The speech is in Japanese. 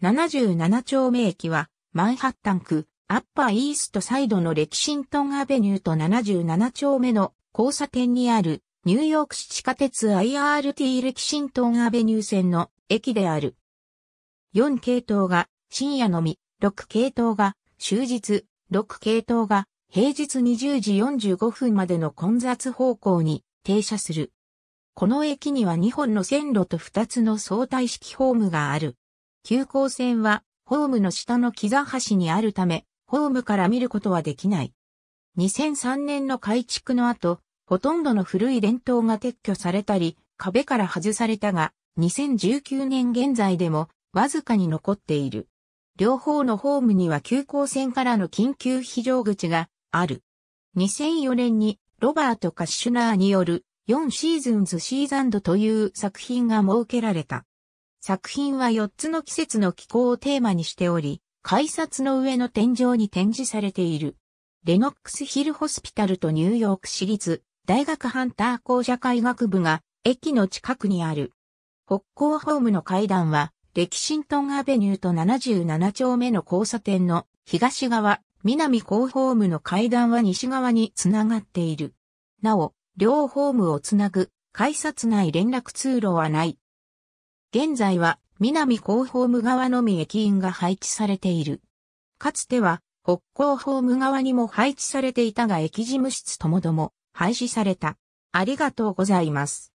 77丁目駅は、マンハッタン区、アッパーイーストサイドのレキシントンアベニューと77丁目の交差点にある、ニューヨーク市地下鉄 IRT レキシントンアベニュー線の駅である。4系統が深夜のみ、6系統が終日、6系統が平日20時45分までの混雑方向に停車する。この駅には2本の線路と2つの相対式ホームがある。急行線は、ホームの下の木座橋にあるため、ホームから見ることはできない。2003年の改築の後、ほとんどの古い伝統が撤去されたり、壁から外されたが、2019年現在でも、わずかに残っている。両方のホームには急行線からの緊急非常口がある。2004年にロバート・カッシュナーによる4シーズンズ・シーザンドという作品が設けられた。作品は4つの季節の気候をテーマにしており、改札の上の天井に展示されている。レノックスヒルホスピタルとニューヨーク市立大学ハンター校社会学部が駅の近くにある。北港ホームの階段は、レキシントンアベニューと77丁目の交差点の東側、南高ホームの階段は西側につながっている。なお、両ホームをつなぐ改札内連絡通路はない。現在は南広報務側のみ駅員が配置されている。かつては北広報務側にも配置されていたが駅事務室ともども廃止された。ありがとうございます。